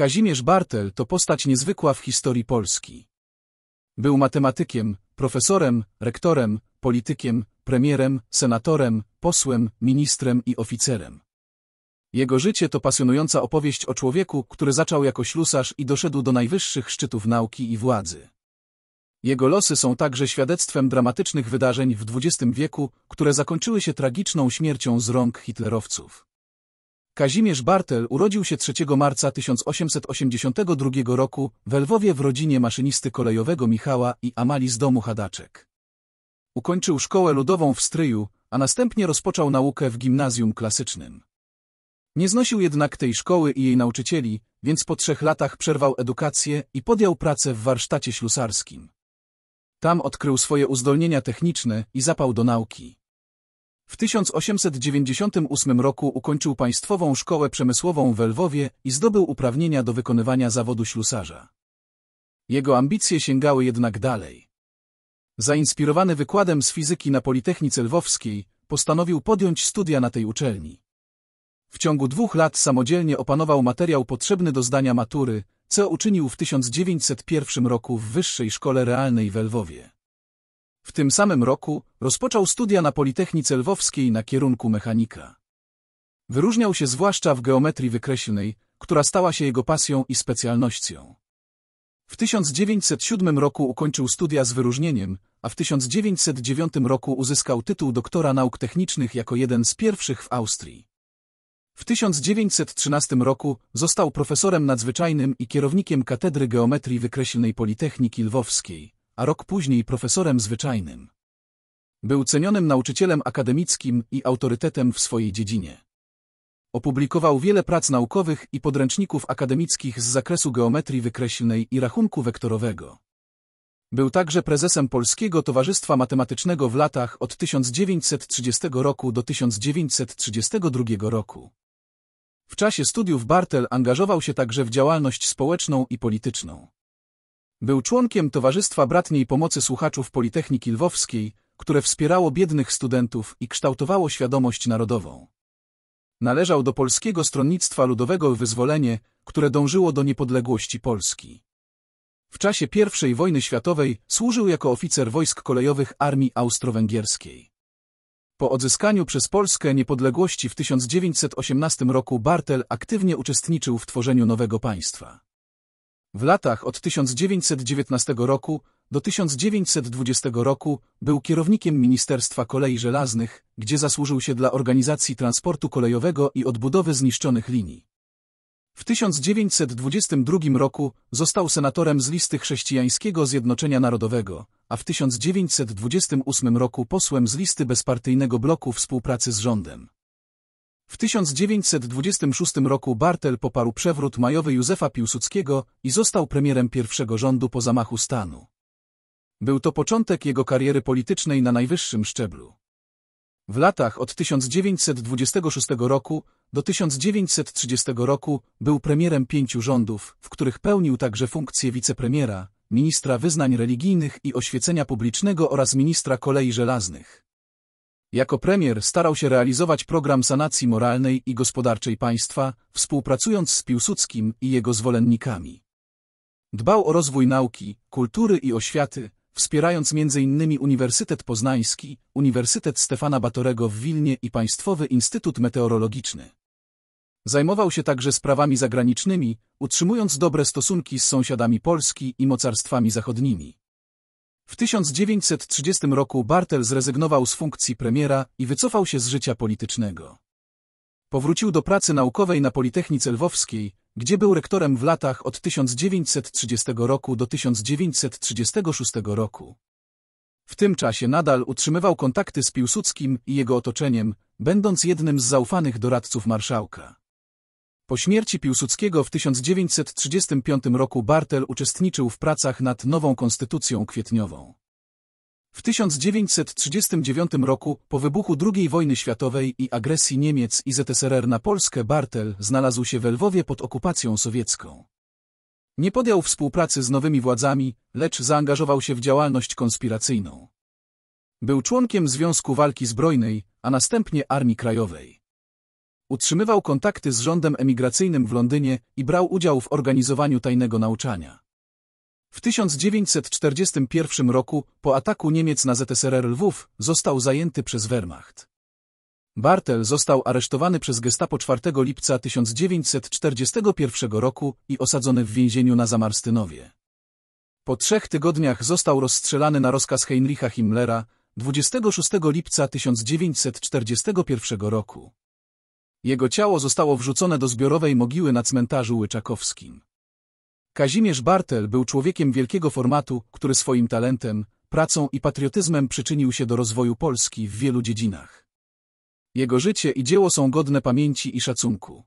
Kazimierz Bartel to postać niezwykła w historii Polski. Był matematykiem, profesorem, rektorem, politykiem, premierem, senatorem, posłem, ministrem i oficerem. Jego życie to pasjonująca opowieść o człowieku, który zaczął jako ślusarz i doszedł do najwyższych szczytów nauki i władzy. Jego losy są także świadectwem dramatycznych wydarzeń w XX wieku, które zakończyły się tragiczną śmiercią z rąk hitlerowców. Kazimierz Bartel urodził się 3 marca 1882 roku w Lwowie w rodzinie maszynisty kolejowego Michała i Amali z domu Hadaczek. Ukończył szkołę ludową w Stryju, a następnie rozpoczął naukę w gimnazjum klasycznym. Nie znosił jednak tej szkoły i jej nauczycieli, więc po trzech latach przerwał edukację i podjął pracę w warsztacie ślusarskim. Tam odkrył swoje uzdolnienia techniczne i zapał do nauki. W 1898 roku ukończył Państwową Szkołę Przemysłową w Lwowie i zdobył uprawnienia do wykonywania zawodu ślusarza. Jego ambicje sięgały jednak dalej. Zainspirowany wykładem z fizyki na Politechnice Lwowskiej, postanowił podjąć studia na tej uczelni. W ciągu dwóch lat samodzielnie opanował materiał potrzebny do zdania matury, co uczynił w 1901 roku w Wyższej Szkole Realnej w Lwowie. W tym samym roku rozpoczął studia na Politechnice Lwowskiej na kierunku mechanika. Wyróżniał się zwłaszcza w geometrii wykreślnej, która stała się jego pasją i specjalnością. W 1907 roku ukończył studia z wyróżnieniem, a w 1909 roku uzyskał tytuł doktora nauk technicznych jako jeden z pierwszych w Austrii. W 1913 roku został profesorem nadzwyczajnym i kierownikiem Katedry Geometrii Wykreślnej Politechniki Lwowskiej a rok później profesorem zwyczajnym. Był cenionym nauczycielem akademickim i autorytetem w swojej dziedzinie. Opublikował wiele prac naukowych i podręczników akademickich z zakresu geometrii wykreślnej i rachunku wektorowego. Był także prezesem Polskiego Towarzystwa Matematycznego w latach od 1930 roku do 1932 roku. W czasie studiów Bartel angażował się także w działalność społeczną i polityczną. Był członkiem Towarzystwa Bratniej Pomocy Słuchaczów Politechniki Lwowskiej, które wspierało biednych studentów i kształtowało świadomość narodową. Należał do Polskiego Stronnictwa Ludowego Wyzwolenie, które dążyło do niepodległości Polski. W czasie I wojny światowej służył jako oficer wojsk kolejowych Armii Austro-Węgierskiej. Po odzyskaniu przez Polskę niepodległości w 1918 roku Bartel aktywnie uczestniczył w tworzeniu nowego państwa. W latach od 1919 roku do 1920 roku był kierownikiem Ministerstwa Kolei Żelaznych, gdzie zasłużył się dla organizacji transportu kolejowego i odbudowy zniszczonych linii. W 1922 roku został senatorem z listy Chrześcijańskiego Zjednoczenia Narodowego, a w 1928 roku posłem z listy bezpartyjnego bloku współpracy z rządem. W 1926 roku Bartel poparł przewrót majowy Józefa Piłsudskiego i został premierem pierwszego rządu po zamachu stanu. Był to początek jego kariery politycznej na najwyższym szczeblu. W latach od 1926 roku do 1930 roku był premierem pięciu rządów, w których pełnił także funkcję wicepremiera, ministra wyznań religijnych i oświecenia publicznego oraz ministra kolei żelaznych. Jako premier starał się realizować program sanacji moralnej i gospodarczej państwa, współpracując z Piłsudskim i jego zwolennikami. Dbał o rozwój nauki, kultury i oświaty, wspierając m.in. Uniwersytet Poznański, Uniwersytet Stefana Batorego w Wilnie i Państwowy Instytut Meteorologiczny. Zajmował się także sprawami zagranicznymi, utrzymując dobre stosunki z sąsiadami Polski i mocarstwami zachodnimi. W 1930 roku Bartel zrezygnował z funkcji premiera i wycofał się z życia politycznego. Powrócił do pracy naukowej na Politechnice Lwowskiej, gdzie był rektorem w latach od 1930 roku do 1936 roku. W tym czasie nadal utrzymywał kontakty z Piłsudskim i jego otoczeniem, będąc jednym z zaufanych doradców marszałka. Po śmierci Piłsudskiego w 1935 roku Bartel uczestniczył w pracach nad nową konstytucją kwietniową. W 1939 roku, po wybuchu II wojny światowej i agresji Niemiec i ZSRR na Polskę, Bartel znalazł się w Lwowie pod okupacją sowiecką. Nie podjął współpracy z nowymi władzami, lecz zaangażował się w działalność konspiracyjną. Był członkiem Związku Walki Zbrojnej, a następnie Armii Krajowej. Utrzymywał kontakty z rządem emigracyjnym w Londynie i brał udział w organizowaniu tajnego nauczania. W 1941 roku, po ataku Niemiec na ZSRR Lwów, został zajęty przez Wehrmacht. Bartel został aresztowany przez Gestapo 4 lipca 1941 roku i osadzony w więzieniu na Zamarstynowie. Po trzech tygodniach został rozstrzelany na rozkaz Heinricha Himmlera 26 lipca 1941 roku. Jego ciało zostało wrzucone do zbiorowej mogiły na cmentarzu łyczakowskim. Kazimierz Bartel był człowiekiem wielkiego formatu, który swoim talentem, pracą i patriotyzmem przyczynił się do rozwoju Polski w wielu dziedzinach. Jego życie i dzieło są godne pamięci i szacunku.